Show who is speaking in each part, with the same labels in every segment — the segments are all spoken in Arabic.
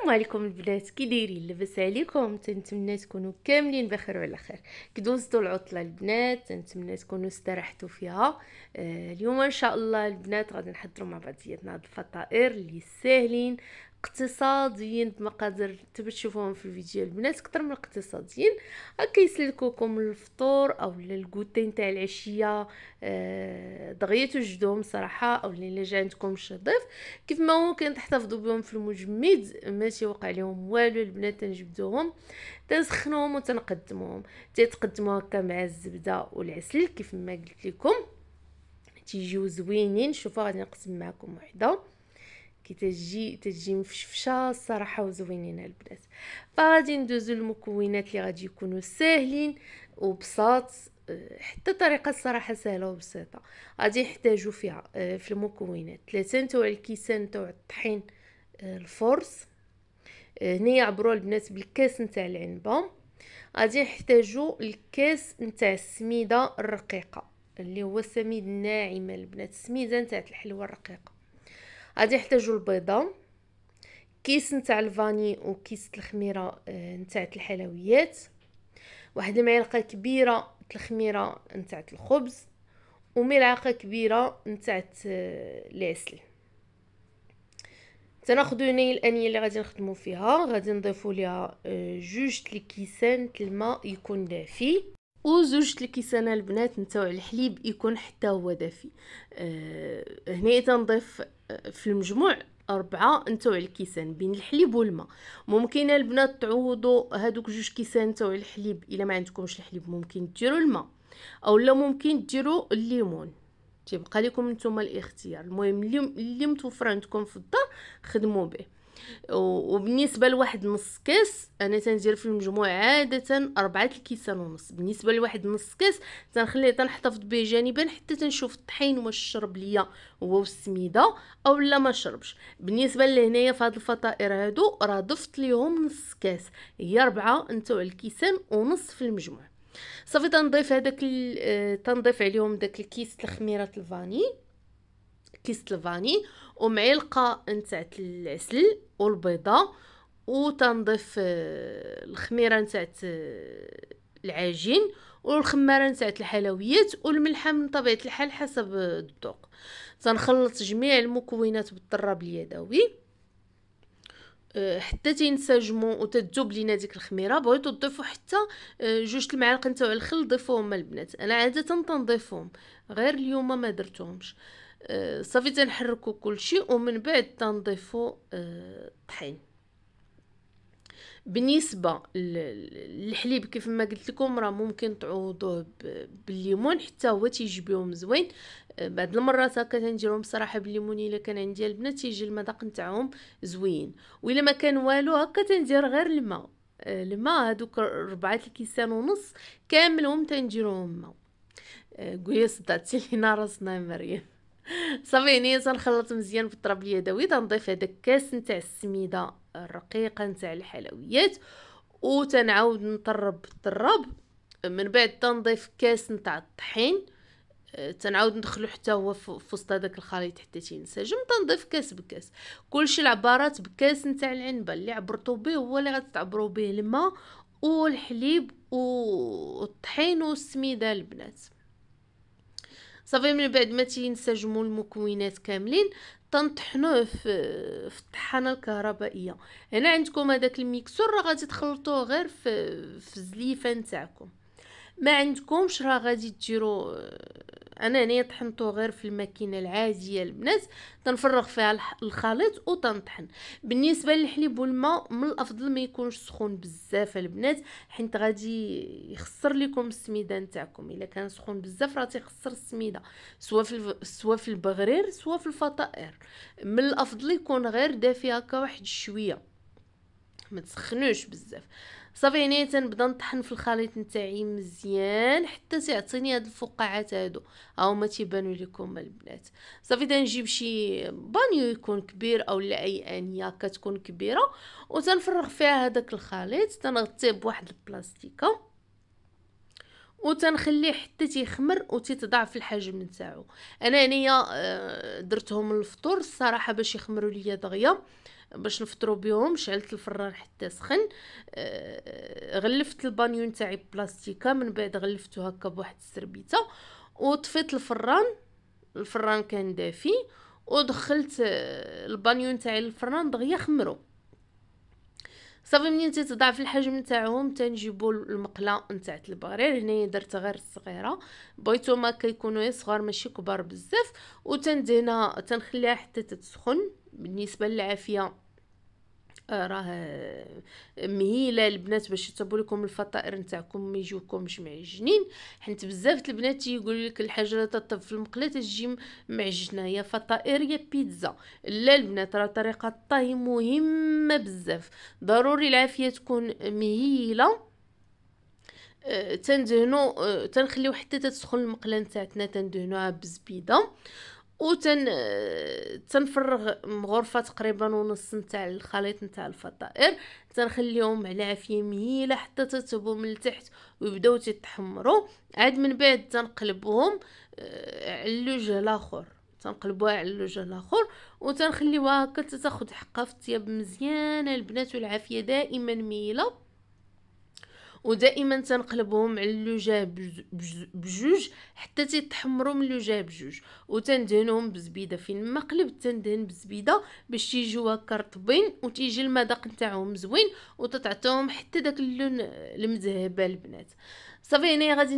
Speaker 1: السلام عليكم البنات كي دايرين لاباس عليكم تنتمنى تكونوا كاملين بخير وعلى خير كي دوزتوا العطله البنات تنتمنى تكونوا استرحتوا فيها آه اليوم ان شاء الله البنات غادي نحضروا مع بعضياتنا هاد الفطائر اللي ساهلين اقتصاديين بمقادر تبى تشوفوهم في الفيديو البنات كتر من الاقتصاديين هكا آه، يسلكوكم الفطور او الكوتين نتاع العشيه آه، دغيا توجدوهم صراحه او اللي جا عندكم ضيف كيف ما ممكن تحتفظوا بهم في المجمد ماشي وقع لهم والو البنات تنجبدوهم تنسخنوهم وتنقدموهم تيتقدموا هكا مع الزبده والعسل كيف ما قلت لكم تيجيو زوينين شوفوا غادي نقسم معكم وحده كي تجي تجي مفشفشه الصراحه وزوينين البنات فغادي ندوزو المكونات اللي غادي يكونوا ساهلين وبساط حتى طريقة الصراحة سهلة وبسيطة غادي نحتاجو فيها آه، في المكونات ثلاثة نتوع الكيسان نتوع الطحين آه، الفرص آه، هنا يعبروا البنات بالكاس نتاع العنبة غادي نحتاجو الكاس نتاع السميدة الرقيقة اللي هو السميد الناعمة البنات السميدة نتاع الحلوى الرقيقة غادي نحتاجو البيضه كيس نتاع الفاني وكيس الخميره آه، نتاع الحلويات واحد المعلقه كبيره الخميره نتاع الخبز وملعقه كبيره نتاع آه، العسل تناخذوا هنايا الانيه اللي غادي نخدموا فيها غادي نضيفوا ليها آه، جوج الكيسان الماء يكون دافي وزوج الكيسان البنات نتاو الحليب يكون حتى هو دافي أه هنا تنضيف آه، في المجموع أربعة نتاو الكيسان بين الحليب والماء ممكن البنات تعوضوا هادوك جوج كيسان نتاو الحليب إلا ما عندكمش الحليب ممكن ديروا الماء أو لا ممكن ديروا الليمون تيبقى لكم نتوما الاختيار المهم اللي متوفر عندكم في الدار خدموا به وبالنسبه لواحد نص كاس انا تندير في المجموع عاده أربعة الكيسان ونص بالنسبه لواحد نص كاس تنخليه تنحتفظ به جانبا حتى تنشوف الطحين واش شرب ليا هو والسميده او لا ما شربش بالنسبه لهنايا في هاد الفطائر هادو راه ضفت ليهم نص كاس هي ربعة نتاع الكيسان ونص في المجموع صافي تنضيف هذاك آه، تنضيف عليهم داك الكيس الخميره الفاني كيس الفاني ومعلقه نتاع العسل والبيضه وتنضيف آه، الخميره نتاع آه، العجين والخماره نتاع الحلويات والملح من طبيعه الحال حسب آه، الذوق تنخلط جميع المكونات بالضراب اليدوي حتى تنسجموا وتذوب لينا ديك الخميره بغيتو تضيفوا حتى جوج المعالق نتاع الخل ضيفوهم البنات انا عاده تنضيفهم غير اليوم ما درتهمش صافي تنحركو كلشي ومن بعد تنضيفو الطحين آه، بالنسبه للحليب كيف ما قلت لكم راه ممكن تعوضوه بالليمون حتى هو تيجي بهم زوين آه، بعض المرات هكا تنديرهم بصراحه بالليمون الا كان عندي البنات تيجي المذاق نتاعهم زوين والا ما كان والو هكا تندير غير الماء آه، الماء هذوك ربعة الكيسان ونص كاملهم تنديروهم ماء قولي صدعتي لينا راسنا مريم صافي هنايا تنخلط مزيان بالطراب اليدوي تنضيف هذاك الكاس نتاع السميده الرقيقه نتاع الحلويات وتنعاود نطرب الطراب من بعد تنضيف كاس نتاع الطحين آه، تنعاود ندخلو حتى هو في وسط هذاك الخليط حتى تينسجم تنضيف كاس بكاس كلشي العبارات بكاس نتاع العنبه اللي عبرتو به هو اللي غتعبرو به الماء والحليب والطحين والسميده البنات صافي من بعد ما تينسجموا المكونات كاملين تنطحنوه في في الطحانه الكهربائيه هنا عندكم هذاك الميكسور راه غادي تخلطوه غير في في الزليفه نتاعكم ما عندكمش راه غادي ديروا آه، انا هنايا طحنتو غير في الماكينه العاديه البنات تنفرغ فيها الخليط وتنطحن بالنسبه للحليب والماء من الافضل ما يكونش سخون بزاف البنات حيت غادي يخسر لكم السميده نتاعكم الا كان سخون بزاف راه تيخسر السميده سواء في سواء في البغرير سواء في الفطائر من الافضل يكون غير دافي هكا واحد شويه ما تسخنوش بزاف صافي هنا تنبدا نطحن في الخليط نتاعي مزيان حتى تعطيني هاد الفقاعات هادو ها هما تيبانوا لكم البنات صافي تنجيب شي بانيو يكون كبير اولا اي انيه كتكون كبيره وتنفرغ فيها هذاك الخليط تنغطيه بواحد البلاستيكه وتنخليه حتى تيخمر وتتضاعف الحجم نتاعو انا هنايا آه، درتهم الفطور الصراحه باش يخمروا ليا دغيا باش نفطروا بهم شعلت الفران حتى سخن آه، غلفت البانيو نتاعي ببلاستيكه من بعد غلفته هكا بواحد السربيته وطفيت الفران الفران كان دافي ودخلت آه، البانيو نتاعي للفران دغيا خمرو صافي منين تتضاعف الحجم نتاعهم تنجيبو المقله نتاع البارير هنايا درت غير الصغيره بغيتو ما كيكونوا صغار ماشي كبار بزاف وتندهنها تنخليها حتى تتسخن بالنسبه للعافيه راه آه، مهيله البنات باش يصاوبوا لكم الفطائر نتاعكم ما يجوكم معجنين حنت بزاف البنات تيقولوا لك الحاجه تطب في المقله تجي معجنه يا فطائر يا بيتزا لا البنات راه طريقه الطهي مهمه بزاف ضروري العافيه تكون مهيله آه، تندهنو آه، تنخليو حتى تسخن المقله نتاعتنا تندهنوها بزبيده وتن تنفرغ غرفه تقريبا ونص نتاع الخليط نتاع الفطائر تنخليهم على عافيه مهيله حتى تتبو من التحت ويبداو تتحمروا عاد من بعد تنقلبوهم آه، على الوجه الاخر تنقلبوها على الوجه الاخر وتنخليوها هكا تاخذ حقها في الطياب مزيانه البنات والعافيه دائما مهيله ودائما تنقلبهم على اللوجه بجوج حتى تيتحمروا من اللوجه بجوج وتندهنهم بزبيده فين ما قلبت تندهن بزبيده باش تيجيو هكا رطبين وتيجي المذاق نتاعهم زوين وتتعطيهم حتى داك اللون المذهب البنات صافي هنايا غادي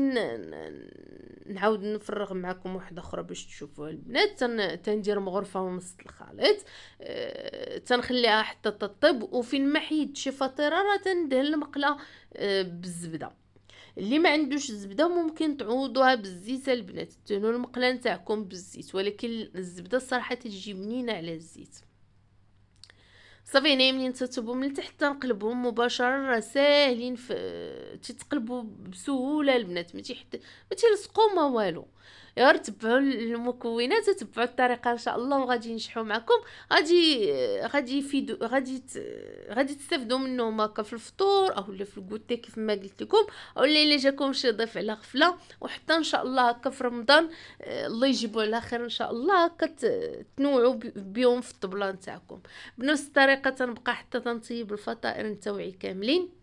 Speaker 1: نعاود نفرغ معكم واحده اخرى باش تشوفوها البنات تن... تندير مغرفه ونص الخليط أه... تنخليها حتى تطيب وفين ما حيد شي فطيره راه تندهن المقله أه... بالزبده اللي ما عندوش الزبده ممكن تعوضوها بالزيت البنات تنو المقله نتاعكم بالزيت ولكن الزبده الصراحه تجي بنينه على الزيت صافي هنايا منين تتبو من التحت تنقلبهم مباشره ساهلين في بسهوله البنات ما تيحت ما تيلصقوا ما والو غير تبعوا المكونات وتبعوا الطريقه ان شاء الله وغادي ينجحوا معكم غادي غادي يفيدوا غادي غادي تستافدوا منهم هكا في الفطور او في الكوتي كيف ما قلت لكم او الا جاكم شي ضيف على غفله وحتى ان شاء الله هكا في رمضان آه، الله يجيبوا على خير ان شاء الله كتنوعوا بيهم في الطبله نتاعكم بنفس الطريقه تنبقى حتى تنطيب الفطائر نتاوعي كاملين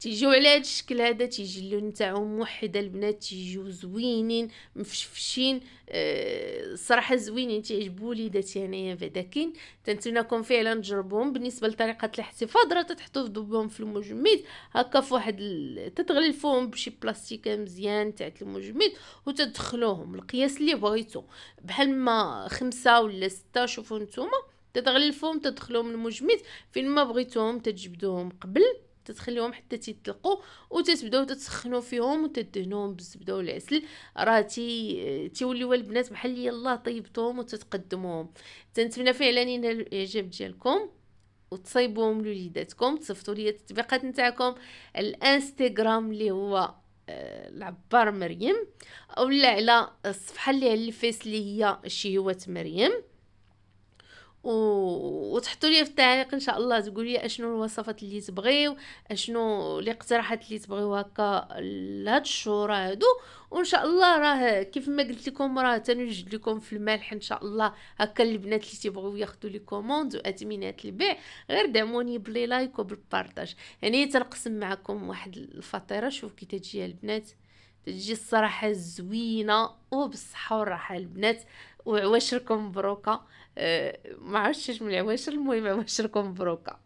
Speaker 1: تيجيو على هذا الشكل هذا تيجي اللون تاعهم موحد البنات تيجيو زوينين مفشفشين أه زوينين تيعجبوا وليداتي انايا بعدا كاين تنتمناكم فعلا تجربوهم بالنسبه لطريقه الاحتفاظ راه تحطوا في ذوبهم في المجمد هكا في واحد ال... تتغلفوهم بشي بلاستيكه مزيان تاع المجمد وتدخلوهم القياس اللي بغيتو بحال ما خمسة ولا ستة شوفوا نتوما تتغلفوهم تدخلوهم المجمد فين ما بغيتوهم تجبدوهم قبل تتخليهم حتى تيطلقوا وتتبداو تسخنوا فيهم وتدهنوهم بالزبده والعسل راه تي تيوليو البنات بحال يلاه طيبتهم وتتقدموهم تنتمنى فعلا ينال الاعجاب ديالكم وتصايبوهم لوليداتكم تصيفطوا لي التطبيقات نتاعكم الانستغرام اللي هو آه، العبار مريم اولا على الصفحه اللي على الفيس اللي هي شهوات مريم و... وتحطوا لي في التعليق ان شاء الله تقول لي اشنو الوصفات اللي تبغيو اشنو الاقتراحات اللي تبغيو هكا لهاد الشهور هادو وان شاء الله راه كيف ما قلت لكم راه تنوجد لكم في المالح ان شاء الله هكا البنات اللي تيبغيو ياخذوا لي كوموند واتمينات البيع غير دعموني بلي لايك وبالبارطاج يعني تنقسم معكم واحد الفطيره شوف كي تجي البنات تجي الصراحه زوينه وبالصحه والراحه البنات وعواشركم مبروكه آه، ما عرفتش من عواشر المهم عواشركم مبروكه